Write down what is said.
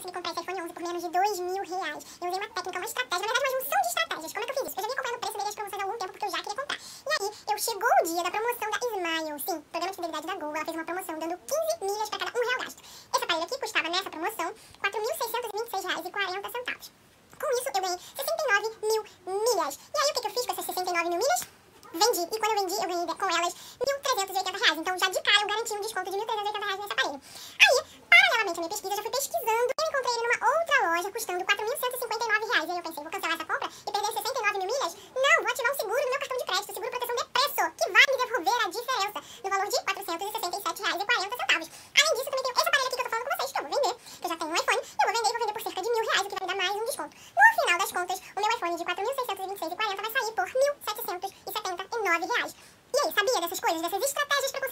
consegui comprar esse iPhone 11 por menos de 2 mil reais. Eu usei uma técnica, uma estratégia, na verdade uma junção de estratégias. Como é que eu fiz isso? Eu já vinha comprando o preço dele as promoções há algum tempo, porque eu já queria comprar. E aí, eu chegou o dia da promoção da Smile, sim, programa de fidelidade da Google, ela fez uma promoção dando 15 milhas para cada um real gasto. Esse aparelho aqui custava, nessa promoção, R$ 4.626,40. Com isso, eu ganhei 69 mil milhas. E aí, o que, que eu fiz com essas 69 mil milhas? Vendi. E quando eu vendi, eu ganhei com elas R$ 1.380. Então, já de cara, eu garanti um desconto de R$ 1.380 nesse aparelho. loja custando 4.159 reais. E aí eu pensei, vou cancelar essa compra e perder 69 mil milhas? Não, vou ativar é um seguro no meu cartão de crédito, seguro proteção de preço, que vai me devolver a diferença no valor de 467 reais e centavos. Além disso, também tenho esse aparelho aqui que eu tô falando com vocês, que eu vou vender, que eu já tenho um iPhone, e eu vou vender e vou vender por cerca de mil reais, o que vai me dar mais um desconto. No final das contas, o meu iPhone de 4.626 e vai sair por 1.779 reais. E aí, sabia dessas coisas, dessas estratégias para